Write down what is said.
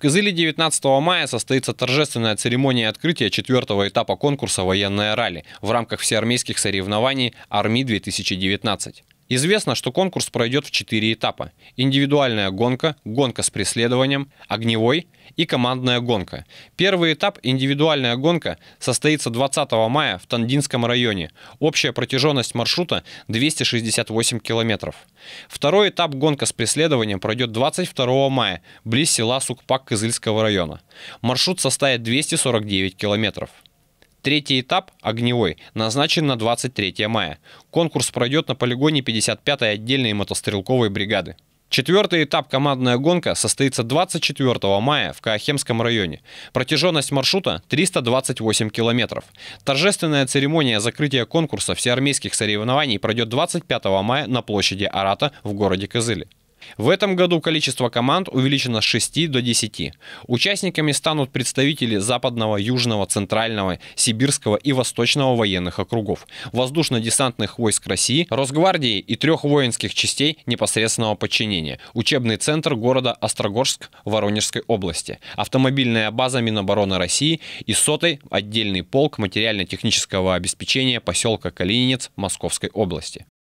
Кызыле 19 мая состоится торжественная церемония открытия четвертого этапа конкурса «Военное ралли» в рамках всеармейских соревнований «Арми-2019». Известно, что конкурс пройдет в четыре этапа. Индивидуальная гонка, гонка с преследованием, огневой и командная гонка. Первый этап, индивидуальная гонка, состоится 20 мая в Тандинском районе. Общая протяженность маршрута 268 километров. Второй этап, гонка с преследованием, пройдет 22 мая близ села Сукпак Кызыльского района. Маршрут составит 249 километров. Третий этап, огневой, назначен на 23 мая. Конкурс пройдет на полигоне 55-й отдельной мотострелковой бригады. Четвертый этап командная гонка состоится 24 мая в Каахемском районе. Протяженность маршрута 328 километров. Торжественная церемония закрытия конкурса всеармейских соревнований пройдет 25 мая на площади Арата в городе Кызыле. В этом году количество команд увеличено с 6 до 10. Участниками станут представители Западного, Южного, Центрального, Сибирского и Восточного военных округов, воздушно-десантных войск России, Росгвардии и трех воинских частей непосредственного подчинения, учебный центр города Острогорск Воронежской области, автомобильная база Минобороны России и сотый отдельный полк материально-технического обеспечения поселка Калининец Московской области.